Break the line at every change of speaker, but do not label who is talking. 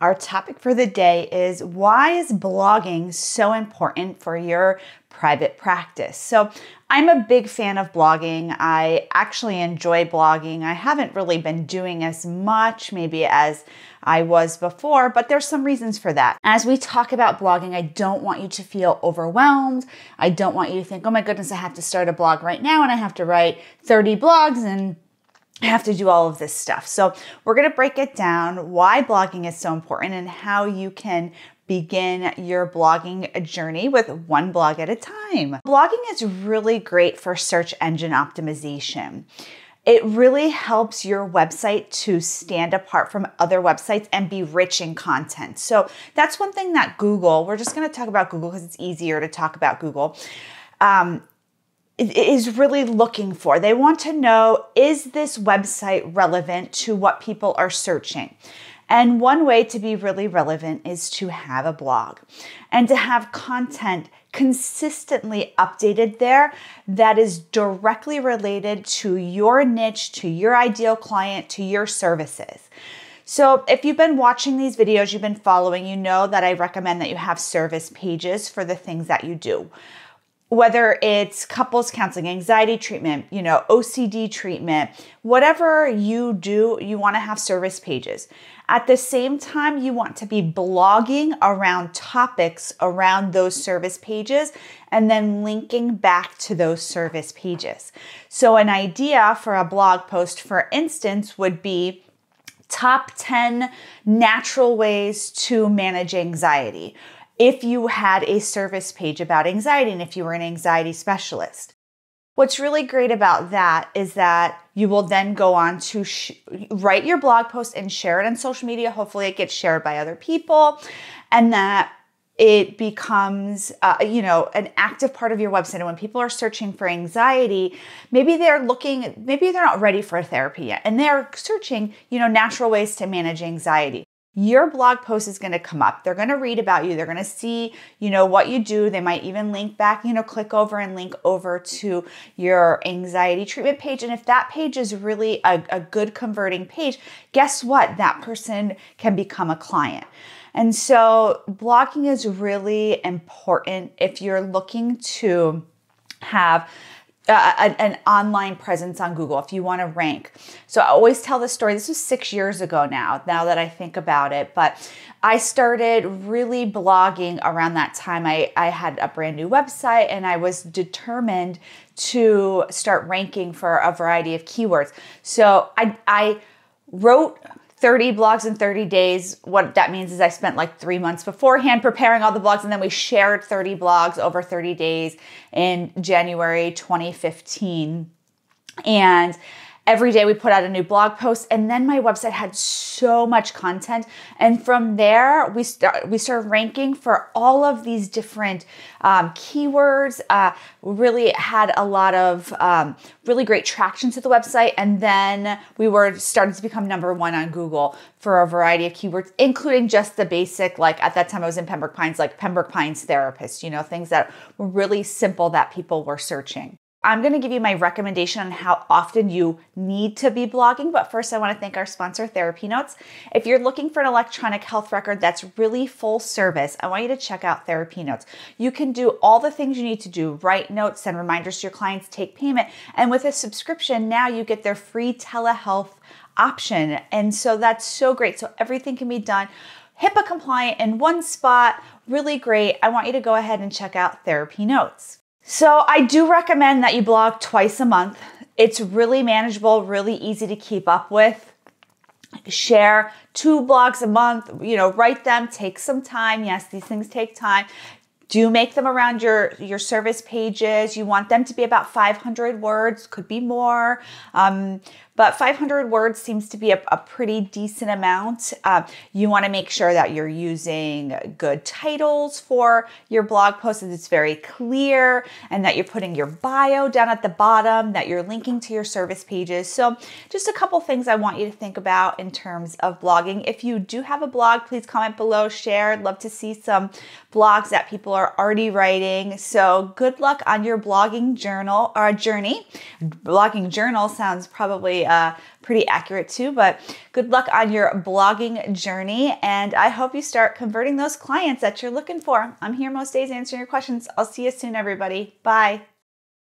Our topic for the day is why is blogging so important for your private practice? So, I'm a big fan of blogging. I actually enjoy blogging. I haven't really been doing as much, maybe as I was before, but there's some reasons for that. As we talk about blogging, I don't want you to feel overwhelmed. I don't want you to think, oh my goodness, I have to start a blog right now and I have to write 30 blogs and I have to do all of this stuff. So, we're going to break it down why blogging is so important and how you can begin your blogging journey with one blog at a time. Blogging is really great for search engine optimization. It really helps your website to stand apart from other websites and be rich in content. So, that's one thing that Google, we're just going to talk about Google because it's easier to talk about Google. Um, is really looking for. They want to know is this website relevant to what people are searching? And one way to be really relevant is to have a blog and to have content consistently updated there that is directly related to your niche, to your ideal client, to your services. So, if you've been watching these videos, you've been following, you know that I recommend that you have service pages for the things that you do whether it's couples counseling, anxiety treatment, you know, OCD treatment, whatever you do, you want to have service pages. At the same time, you want to be blogging around topics around those service pages and then linking back to those service pages. So, an idea for a blog post, for instance, would be top 10 natural ways to manage anxiety if you had a service page about anxiety and if you were an anxiety specialist. What's really great about that is that you will then go on to sh- write your blog post and share it on social media. Hopefully, it gets shared by other people and that it becomes uh, you know an active part of your website and when people are searching for anxiety maybe they're looking maybe they're not ready for therapy yet and they're searching you know natural ways to manage anxiety your blog post is going to come up. They're going to read about you. They're going to see, you know, what you do. They might even link back, you know, click over and link over to your anxiety treatment page. And if that page is really a, a good converting page, guess what? That person can become a client. And so blogging is really important if you're looking to have uh, an, an, online presence on Google if you want to rank. So I always tell this story. This was six years ago now, now that I think about it. But I started really blogging around that time. I, I had a brand new website and I was determined to start ranking for a variety of keywords. So I, I wrote 30 blogs in 30 days. What that means is I spent like three months beforehand preparing all the blogs, and then we shared 30 blogs over 30 days in January 2015. And Every day we put out a new blog post, and then my website had so much content. And from there, we start we started ranking for all of these different um, keywords. Uh, really had a lot of um, really great traction to the website, and then we were starting to become number one on Google for a variety of keywords, including just the basic like at that time I was in Pembroke Pines, like Pembroke Pines therapist, you know, things that were really simple that people were searching. I'm going to give you my recommendation on how often you need to be blogging. But first, I want to thank our sponsor, Therapy Notes. If you're looking for an electronic health record that's really full service, I want you to check out Therapy Notes. You can do all the things you need to do write notes, send reminders to your clients, take payment. And with a subscription, now you get their free telehealth option. And so that's so great. So everything can be done. HIPAA compliant in one spot, really great. I want you to go ahead and check out Therapy Notes. So I do recommend that you blog twice a month. It's really manageable, really easy to keep up with. Share two blogs a month, you know, write them, take some time. Yes, these things take time. Do make them around your, your service pages. You want them to be about 500 words, could be more. Um, but 500 words seems to be a, a pretty decent amount. Uh, you want to make sure that you're using good titles for your blog post that it's very clear and that you're putting your bio down at the bottom, that you're linking to your service pages. So just a couple things I want you to think about in terms of blogging. If you do have a blog, please comment below, share. I'd love to see some blogs that people are already writing. So good luck on your blogging journal or uh, journey. Blogging journal sounds probably uh, pretty accurate too. But good luck on your blogging journey, and I hope you start converting those clients that you're looking for. I'm here most days answering your questions. I'll see you soon, everybody. Bye.